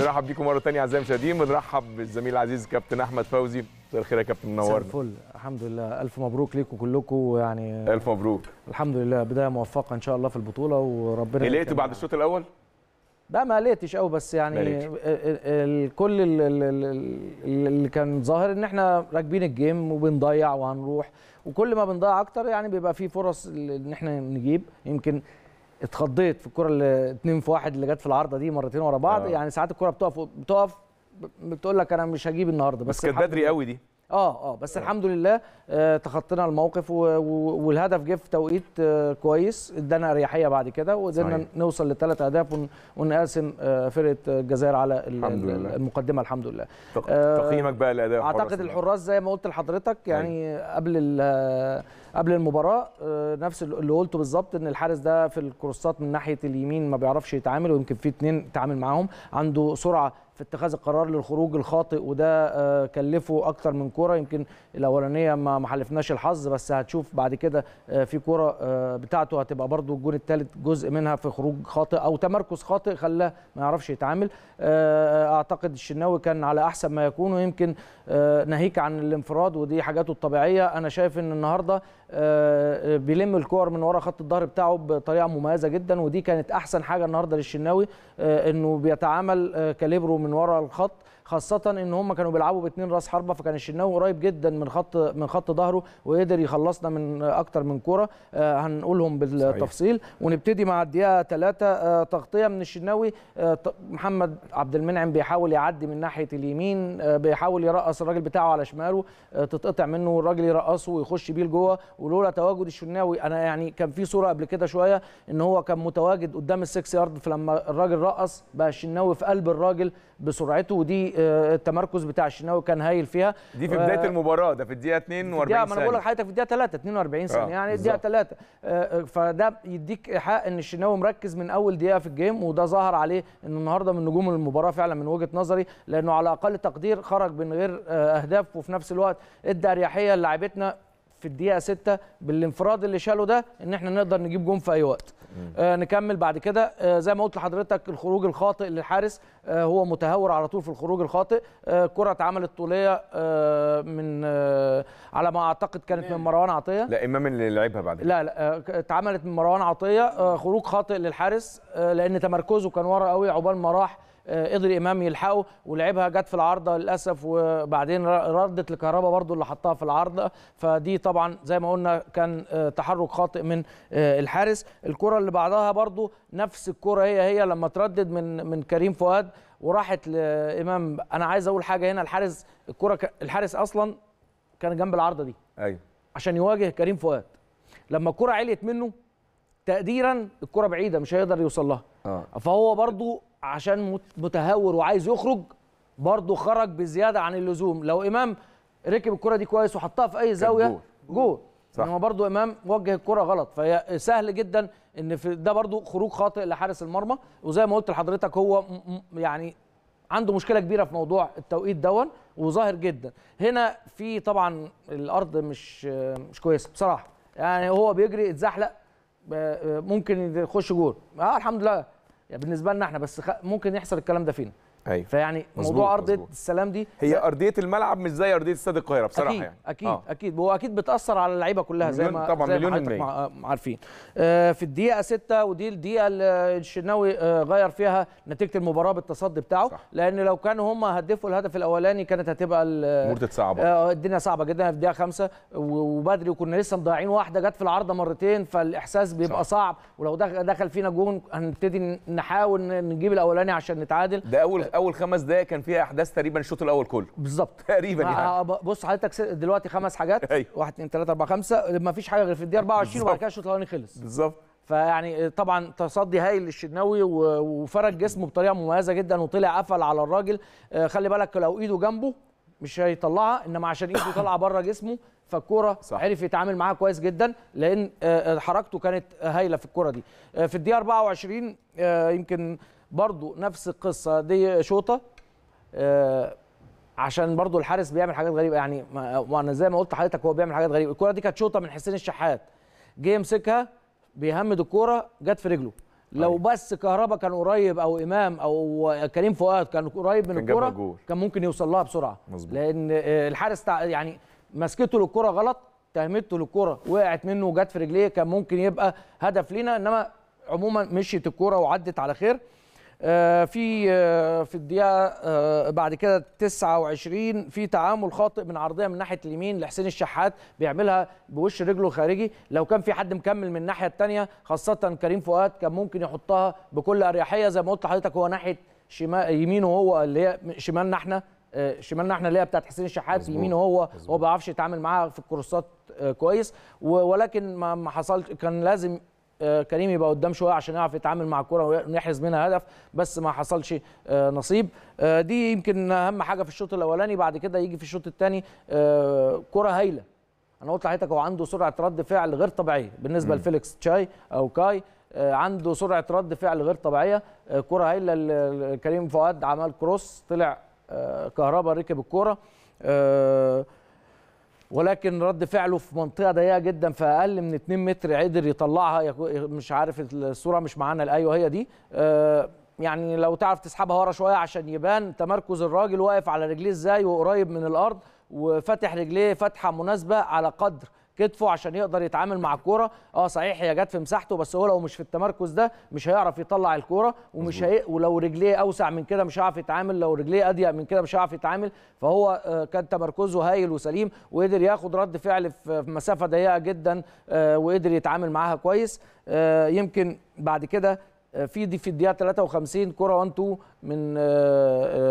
نرحب بيكم مره ثانيه اعزائي المشاهدين بنرحب بالزميل العزيز كابتن احمد فوزي مساء الخير يا كابتن منور الفل الحمد لله الف مبروك ليكم كلكم يعني الف مبروك الحمد لله بدايه موفقه ان شاء الله في البطوله وربنا قلقتوا إيه، بعد الشوط الاول لا ما قلقتش قوي بس يعني كل اللي كان ظاهر ان احنا راكبين الجيم وبنضيع وهنروح وكل ما بنضيع اكتر يعني بيبقى في فرص ان احنا نجيب يمكن اتخضيت في الكره اللي 2 في 1 اللي جت في العارضه دي مرتين ورا بعض آه. يعني ساعات الكره بتقف بتقف بتقول لك انا مش هجيب النهارده بس, بس كانت بدري قوي دي اه اه بس آه. الحمد لله آه تخطينا الموقف و... و... والهدف جه في توقيت آه كويس ادانا اريحيه بعد كده وقدرنا نوصل لثلاث اهداف ون... ونقاسم آه فرقه الجزائر على ال... الحمد لله. المقدمه الحمد لله آه تقييمك بقى لاداء اعتقد الحراس زي ما قلت لحضرتك يعني أي. أيوه. قبل ال... قبل المباراه آه، نفس اللي قلته بالظبط ان الحارس ده في الكروسات من ناحيه اليمين ما بيعرفش يتعامل ويمكن في اتنين تعامل معاهم عنده سرعه في اتخاذ القرار للخروج الخاطئ وده آه، كلفه اكتر من كوره يمكن الاولانيه ما حلفناش الحظ بس هتشوف بعد كده آه، في كوره بتاعته هتبقى برضو الجون الثالث جزء منها في خروج خاطئ او تمركز خاطئ خلاه ما يعرفش يتعامل اعتقد الشناوي كان على احسن ما يكون ويمكن ناهيك عن الانفراد ودي حاجاته الطبيعيه انا شايف ان النهارده آه، بيلم الكور من ورا خط الظهر بتاعه بطريقه مميزه جدا ودي كانت احسن حاجه النهارده للشناوي آه، انه بيتعامل آه، كاليبرو من ورا الخط خاصه ان هم كانوا بيلعبوا باثنين راس حربه فكان الشناوي قريب جدا من خط من خط ظهره وقدر يخلصنا من اكتر من كوره آه، هنقولهم بالتفصيل صحيح. ونبتدي مع الدقيقه ثلاثه آه، تغطيه من الشناوي آه، محمد عبد المنعم بيحاول يعدي من ناحيه اليمين بيحاول يرقص الراجل بتاعه على شماله تتقطع منه الراجل يرقصه ويخش بيه لجوه ولولا تواجد الشناوي انا يعني كان في صوره قبل كده شويه ان هو كان متواجد قدام السكس يارد فلما الراجل رقص بقى الشناوي في قلب الراجل بسرعته ودي آه، التمركز بتاع الشناوي كان هايل فيها دي في بدايه آه، المباراه ده في الدقيقه 42 ثانيه ما انا بقول لك حضرتك في الدقيقه 3 42 ثانيه آه، يعني الدقيقه 3 فده يديك حق ان الشناوي مركز من اول دقيقه في الجيم وده ظهر عليه ان النهارده من نجوم المباراه فعلا من وجهه نظري لانه على اقل تقدير خرج من غير اهداف وفي نفس الوقت ادى اريحيه للاعبتنا في الدقيقه 6 بالانفراد اللي شاله ده ان احنا نقدر نجيب جون في اي وقت آه نكمل بعد كده آه زي ما قلت لحضرتك الخروج الخاطئ للحارس آه، هو متهور على طول في الخروج الخاطئ آه، كره اتعملت طوليه آه، من على ما اعتقد كانت من مروان عطيه لا امام اللي لعبها بعد لا لا اتعملت من مروان عطيه خروج خاطئ للحارس لان تمركزه كان ورا قوي عقبال ما راح قدر امام يلحقه ولعبها جت في العارضه للاسف وبعدين ردت الكهرباء برضو اللي حطها في العارضه فدي طبعا زي ما قلنا كان تحرك خاطئ من الحارس الكره اللي بعدها برضو نفس الكره هي هي لما تردد من من كريم فؤاد وراحت لامام انا عايز اقول حاجه هنا الحارس الكره ك... الحارس اصلا كان جنب العارضه دي ايوه عشان يواجه كريم فؤاد لما الكره عليت منه تقديرا الكره بعيده مش هيقدر يوصل لها آه. فهو برضو عشان متهور وعايز يخرج برضو خرج بزياده عن اللزوم لو امام ركب الكره دي كويس وحطها في اي زاويه جول صح. انما برضو امام وجه الكره غلط فهي سهل جدا ان في ده برضو خروج خاطئ لحارس المرمى وزي ما قلت لحضرتك هو يعني عنده مشكله كبيره في موضوع التوقيت دون وظاهر جدا هنا في طبعا الارض مش مش كويسه بصراحه يعني هو بيجري اتزحلق آه، آه، ممكن يخش جول اه الحمد لله يعني بالنسبه لنا احنا بس ممكن يحصل الكلام ده فينا أيوة. فيعني موضوع ارضيه السلام دي هي ارضيه الملعب مش زي ارضيه استاد القاهره بصراحه أكيد يعني اكيد آه. اكيد هو اكيد بتاثر على اللعيبه كلها زي ما طبعا زي مليون ما عارفين آه في الدقيقه 6 ودي الدقيقه اللي الشناوي آه غير فيها نتيجه المباراه بالتصدي بتاعه صح. لان لو كانوا هم هدفوا الهدف الاولاني كانت هتبقى الامور صعبه آه الدنيا صعبه جدا في الدقيقه 5 وبدري وكنا لسه مضيعين واحده جت في العارضه مرتين فالاحساس بيبقى صح. صعب ولو دخل فينا جون هنبتدي نحاول نجيب الاولاني عشان نتعادل ده اول آه، اول خمس دقائق كان فيها احداث تقريبا الشوط الاول كله بالظبط تقريبا يعني بص حضرتك دلوقتي خمس حاجات 1 2 3 4 5 ما فيش حاجه غير في الدقيقه 24 وبعد كده الشوط الاولاني خلص بالظبط فيعني آه، طبعا تصدي هايل للشناوي وفرد جسمه بطريقه مميزه جدا وطلع قفل على الراجل آه، خلي بالك لو ايده جنبه مش هيطلعها انما عشان ايده طالعه بره جسمه فالكوره عرف يتعامل معاها كويس جدا لان آه، حركته كانت هايله في الكوره دي في الدقيقه 24 يمكن برضو نفس القصه دي شوطه آه عشان برضو الحارس بيعمل حاجات غريبه يعني وانا زي ما قلت لحضرتك هو بيعمل حاجات غريبه الكره دي كانت شوطه من حسين الشحات جه يمسكها بيهمد الكوره جت في رجله لو طيب. بس كهربا كان قريب او امام او كريم فؤاد كان قريب من الكوره كان ممكن يوصل لها بسرعه مزبوط. لان آه، الحارس يعني مسكته للكوره غلط تهمته للكوره وقعت منه وجت في رجليه كان ممكن يبقى هدف لينا انما عموما مشيت الكوره وعدت على خير آه، في آه، في الدقيقه آه، بعد كده 29 في تعامل خاطئ من عرضيه من ناحيه اليمين لحسين الشحات بيعملها بوش رجله الخارجي لو كان في حد مكمل من الناحيه الثانيه خاصه كريم فؤاد كان ممكن يحطها بكل اريحيه زي ما قلت لحضرتك هو ناحيه شمال يمينه هو اللي هي شمالنا احنا شمالنا احنا اللي هي بتاعت حسين الشحات يمينه هو هو ما بيعرفش يتعامل معاها في الكورسات كويس ولكن ما حصلش كان لازم آه، كريم يبقى قدام شويه عشان يعرف يتعامل مع الكره ويحرز منها هدف بس ما حصلش آه، نصيب آه، دي يمكن اهم حاجه في الشوط الاولاني بعد كده يجي في الشوط الثاني كره هايله انا قلت لحضرتك هو عنده سرعه رد فعل غير طبيعيه بالنسبه لفيليكس تشاي او كاي عنده سرعه رد فعل غير طبيعيه كره هايله لكريم فؤاد عمل كروس طلع كهربا ركب الكوره ولكن رد فعله في منطقه ضيقه جدا في اقل من 2 متر قدر يطلعها مش عارف الصوره مش معانا الايوه هي دي آه، يعني لو تعرف تسحبها ورا شويه عشان يبان تمركز الراجل واقف على رجليه ازاي وقريب من الارض وفتح رجليه فتحه مناسبه على قدر كتفه عشان يقدر يتعامل مع الكوره اه صحيح هي جت في مساحته بس هو لو مش في التمركز ده مش هيعرف يطلع الكوره ومش هي... ولو رجليه اوسع من كده مش هيعرف يتعامل لو رجليه اضيق من كده مش هيعرف يتعامل فهو آه، كان تمركزه هايل وسليم وقدر ياخد رد فعل في مسافه ضيقه جدا آه، وقدر يتعامل معاها كويس آه، يمكن بعد كده في دي في الدقيقه 53 كره 1 2 من آه،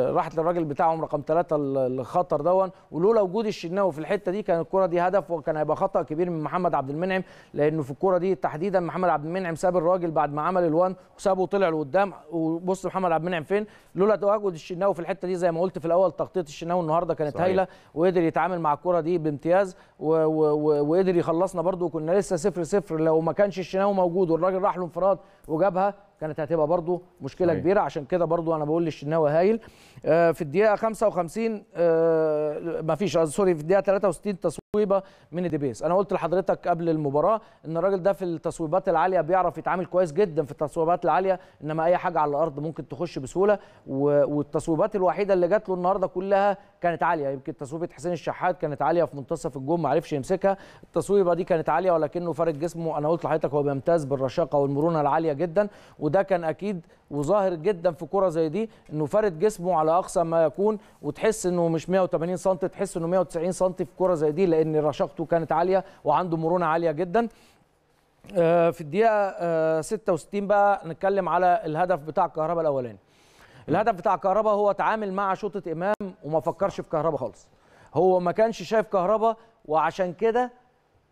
آه، راحت للراجل بتاعهم رقم ثلاثه الخطر دون ولولا وجود الشناوي في الحته دي كان الكره دي هدف وكان هيبقى خطا كبير من محمد عبد المنعم لانه في الكره دي تحديدا محمد عبد المنعم ساب الراجل بعد ما عمل الوان وسابه وطلع لقدام وبص محمد عبد المنعم فين لولا تواجد الشناوي في الحته دي زي ما قلت في الاول تغطيه الشناوي النهارده كانت هايله وقدر يتعامل مع الكره دي بامتياز وقدر يخلصنا برده وكنا لسه 0 0 لو ما كانش الشناوي موجود والراجل راح له انفراد وجابها كانت هتبقى برضو مشكله صحيح. كبيره عشان كده برضو انا بقول للشناوي هايل آه، في الدقيقه 55 آه، مفيش آه، سوري في الدقيقه 63 تصوير تصويبه من ديبيس انا قلت لحضرتك قبل المباراه ان الراجل ده في التصويبات العاليه بيعرف يتعامل كويس جدا في التصويبات العاليه انما اي حاجه على الارض ممكن تخش بسهوله والتصويبات الوحيده اللي جات له النهارده كلها كانت عاليه يمكن تصويبه حسين الشحات كانت عاليه في منتصف الجون ما عرفش يمسكها التصويبه دي كانت عاليه ولكنه فرق جسمه انا قلت لحضرتك هو بيمتاز بالرشاقه والمرونه العاليه جدا وده كان اكيد وظاهر جدا في كره زي دي انه فارد جسمه على اقصى ما يكون وتحس انه مش 180 سم تحس انه 190 سم في كره زي دي لان رشاقته كانت عاليه وعنده مرونه عاليه جدا آه، في الدقيقه 66 آه، بقى نتكلم على الهدف بتاع الكهرباء الاولاني الهدف بتاع كهرباء هو تعامل مع شوطه امام وما فكرش في كهرباء خالص هو ما كانش شايف كهرباء وعشان كده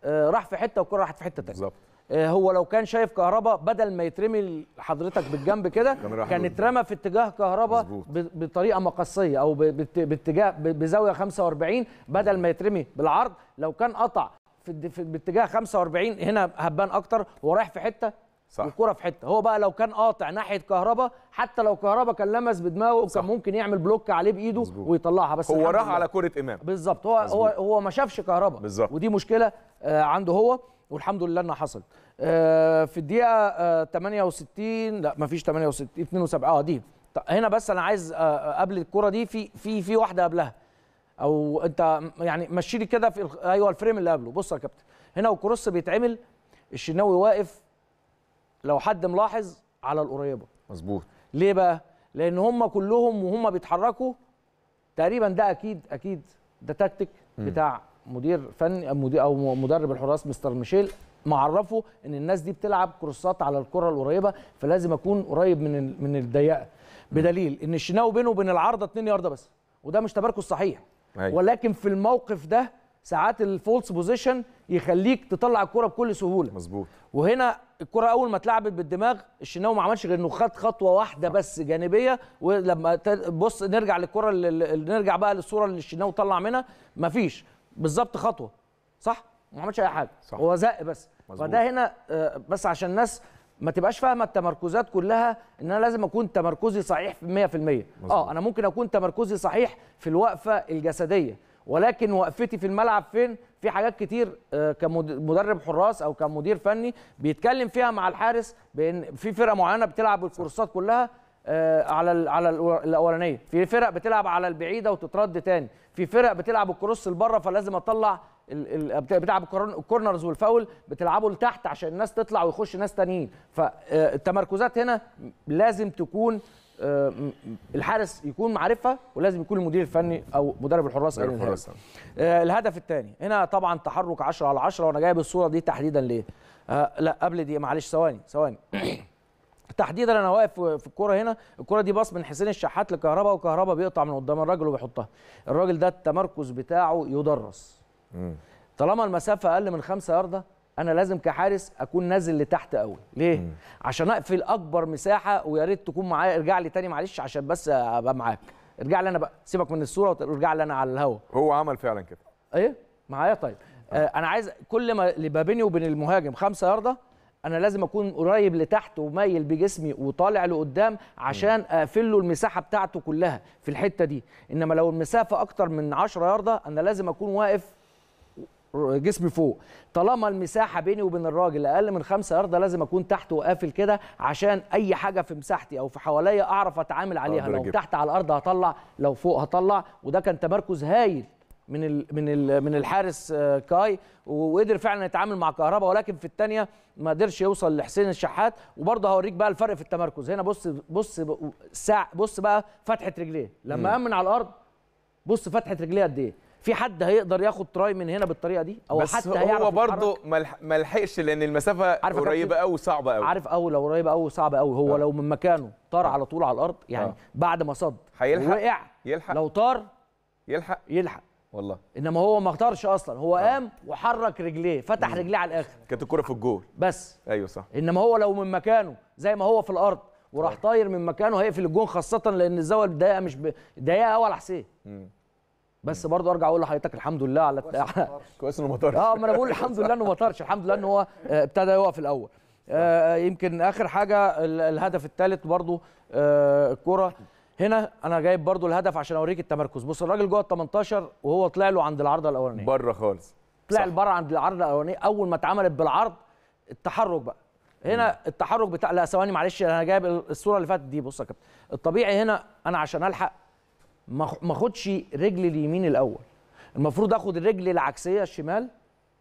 آه، راح في حته والكره راحت في حته تانيه بالظبط آه، هو لو كان شايف كهربا بدل ما يترمي حضرتك بالجنب كده كان اترمى في اتجاه كهربا بطريقه مقصيه او باتجاه بزاويه 45 بدل ما يترمي بالعرض لو كان قطع في باتجاه 45 هنا هبان اكتر ورايح في حته صح. الكره في حته هو بقى لو كان قاطع ناحيه كهربا حتى لو كهربا كان لمس بدماغه صح. كان ممكن يعمل بلوك عليه بايده مزبوط. ويطلعها بس هو راح على كره امام بالظبط هو مزبوط. هو هو ما شافش كهربا بالزبط. ودي مشكله آه، عنده هو والحمد لله انها حصلت آه، في الدقيقه 68 آه، لا مفيش 68 72 اه دي هنا بس انا عايز آه، قبل الكره دي في في في واحده قبلها او انت يعني مشي لي كده في ايوه الفريم اللي قبله بص يا كابتن هنا وكروس بيتعمل الشناوي واقف لو حد ملاحظ على القريبه مظبوط ليه بقى لان هم كلهم وهم بيتحركوا تقريبا ده اكيد اكيد ده تكتيك بتاع مدير فني مدير او مدرب الحراس مستر ميشيل معرفه ان الناس دي بتلعب كروسات على الكره القريبه فلازم اكون قريب من من الضيقه بدليل ان الشناوي بينه وبين العارضه 2 يارده بس وده مش تباركه الصحيح أيوة. ولكن في الموقف ده ساعات الفولس بوزيشن يخليك تطلع الكره بكل سهوله مظبوط وهنا الكره اول ما اتلعبت بالدماغ الشناوي ما عملش غير انه خد خطوه واحده بس جانبيه ولما بص نرجع للكره نرجع بقى للصوره اللي الشناوي طلع منها مفيش بالظبط خطوه صح ما عملش اي حاجه صح. هو زق بس مزبوط. فده هنا آه، بس عشان الناس ما تبقاش فاهمه التمركزات كلها ان انا لازم اكون تمركزي صحيح 100% مزبوط. اه انا ممكن اكون تمركزي صحيح في الوقفه الجسديه ولكن وقفتي في الملعب فين في حاجات كتير آه، كمدرب حراس او كمدير فني بيتكلم فيها مع الحارس بان في فرقه معينه بتلعب الكورسات كلها آه، على على الاولانيه في فرق بتلعب على البعيده وتترد تاني في فرق بتلعب الكروس لبره فلازم اطلع بتلعب الكورنرز والفاول بتلعبه لتحت عشان الناس تطلع ويخش ناس تانيين فالتمركزات آه، هنا لازم تكون آه، الحارس يكون معرفه ولازم يكون المدير الفني او مدرب الحراس مدرب الحراس الهدف الثاني هنا طبعا تحرك 10 على 10 وانا جايب الصوره دي تحديدا ليه لا قبل دي معلش ثواني ثواني تحديدا انا واقف في الكوره هنا الكوره دي باص من حسين الشحات لكهربا وكهربا بيقطع من قدام الراجل وبيحطها الراجل ده التمركز بتاعه يدرس مم. طالما المسافه اقل من خمسة يارده انا لازم كحارس اكون نازل لتحت قوي ليه مم. عشان اقفل اكبر مساحه ويا ريت تكون معايا ارجع لي تاني معلش عشان بس ابقى معاك ارجع لي انا بقى سيبك من الصوره وارجع لي انا على الهوا هو عمل فعلا كده ايه معايا طيب آه. آه انا عايز كل ما اللي ما بيني وبين المهاجم خمسة يارده انا لازم اكون قريب لتحت ومايل بجسمي وطالع لقدام عشان اقفل له المساحه بتاعته كلها في الحته دي انما لو المسافه اكتر من 10 يارده انا لازم اكون واقف جسمي فوق طالما المساحه بيني وبين الراجل اقل من 5 يارده لازم اكون تحت وقافل كده عشان اي حاجه في مساحتي او في حواليا اعرف اتعامل عليها لو تحت على الارض هطلع لو فوق هطلع وده كان تمركز هايل من من من الحارس آه، كاي وقدر فعلا يتعامل مع كهربا ولكن في الثانيه ما قدرش يوصل لحسين الشحات وبرضه هوريك بقى الفرق في التمركز هنا بص بص ساع بص بقى فتحه رجليه لما امن على الارض بص فتحه رجليه قد ايه في حد هيقدر ياخد تراي من هنا بالطريقه دي او بس حتى هو برضه ما لحقش لان المسافه عارف قريبه قوي صعبه قوي عارف قوي لو قريبه قوي صعبه قوي هو أه. لو من مكانه طار أه. على طول على الارض يعني أه. بعد ما صد هيلحق وقع يلحق لو طار يلحق يلحق والله انما هو ما اختارش اصلا هو آه. قام وحرك رجليه فتح مم. رجليه على الاخر كانت الكره في الجول بس ايوه صح انما هو لو من مكانه زي ما هو في الارض وراح طاير من مكانه هيقفل الجون خاصه لان الزاويه دقيقه مش ب... دقيقه اول حسين بس برضه ارجع اقول لحضرتك الحمد لله على كويس انه ما طارش اه ما انا بقول الحمد لله انه ما طارش الحمد لله ان هو آه، ابتدى يقف الاول آه يمكن اخر حاجه الهدف الثالث برضه آه الكره هنا انا جايب برضو الهدف عشان اوريك التمركز بص الراجل جوه ال 18 وهو طلع له عند العارضه الاولانيه بره خالص طلع لبره عند العارضه الاولانيه اول ما اتعملت بالعرض التحرك بقى هنا م. التحرك بتاع لا ثواني معلش انا جايب الصوره اللي فاتت دي بص يا كابتن الطبيعي هنا انا عشان الحق ما اخدش رجلي اليمين الاول المفروض اخد الرجل العكسيه الشمال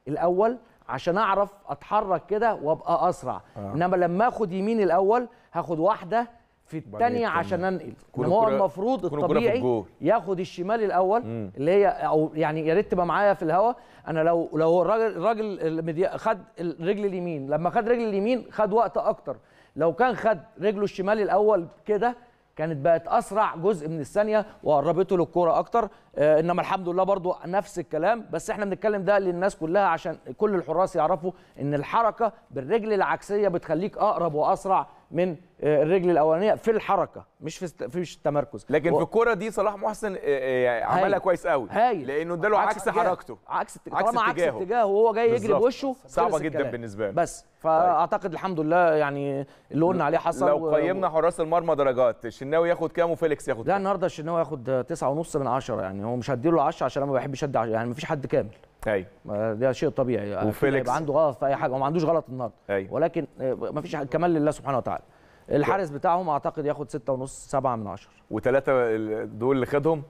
الاول عشان اعرف اتحرك كده وابقى اسرع آه. انما لما اخد يمين الاول هاخد واحده في الثانيه عشان انقل هو المفروض الطبيعي ياخد الشمال الاول مم. اللي هي او يعني يا ريت تبقى معايا في الهواء انا لو لو الراجل الراجل خد الرجل اليمين لما خد رجل اليمين خد وقت اكتر لو كان خد رجله الشمال الاول كده كانت بقت اسرع جزء من الثانيه وقربته للكوره اكتر آه انما الحمد لله برضو نفس الكلام بس احنا بنتكلم ده للناس كلها عشان كل الحراس يعرفوا ان الحركه بالرجل العكسيه بتخليك اقرب واسرع من آه، الرجل الاولانيه في الحركه مش في فيش التمركز لكن و... في الكوره دي صلاح محسن آه، آه، يعني عملها كويس قوي هايل لانه اداله عكس, عكس حركته عكس عكس عكس اتجاهه وهو جاي يجري بوشه صعبه جدا الكلام. بالنسبه له بس طيب. فاعتقد الحمد لله يعني اللي قلنا عليه حصل لو و... قيمنا حراس المرمى درجات الشناوي ياخد كام وفيليكس ياخد كام؟ لا النهارده الشناوي ياخد 9.5 من 10 يعني هو مش هديله 10 عشان انا ما بحبش ادي يعني ما فيش حد كامل ايوه ده شيء طبيعي وفيليكس يبقى عنده غلط في اي حاجه وما عندوش غلط النهارده أيوة. ولكن آه، ما فيش كمال لله سبحانه وتعالى الحارس طيب. بتاعهم اعتقد ياخد ونص 7 من 10 وثلاثه دول اللي خدهم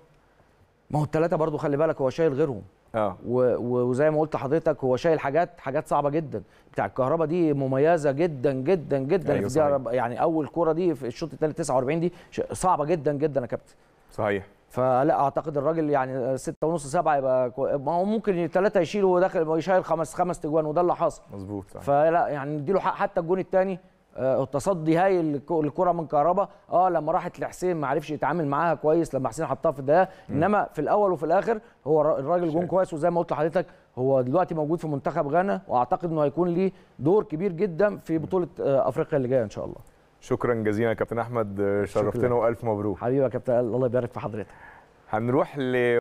ما هو الثلاثه برضو خلي بالك هو شايل غيرهم اه وزي ما قلت لحضرتك هو شايل حاجات حاجات صعبه جدا بتاع الكهرباء دي مميزه جدا جدا جدا أيوة في يعني اول كوره دي في الشوط الثاني 49 دي صعبه جدا جدا يا كابتن صحيح فلا اعتقد الراجل يعني 6 ونص 7 يبقى ما هو ممكن 3 يشيله وداخل يشيل خمس خمس تجوان وده اللي حصل مظبوط فلا يعني نديله حق حتى الجون الثاني آه، التصدي هايل الكره من كهربا اه لما راحت لحسين ما عرفش يتعامل معاها كويس لما حسين حطها في الدقيقه انما في الاول وفي الاخر هو الراجل جون كويس وزي ما قلت لحضرتك هو دلوقتي موجود في منتخب غانا واعتقد انه هيكون ليه دور كبير جدا في بطوله آه، افريقيا اللي جايه ان شاء الله شكرا جزيلا كابتن احمد آه، شرفتنا والف مبروك حبيبي يا كابتن الله يبارك في حضرتك هنروح ل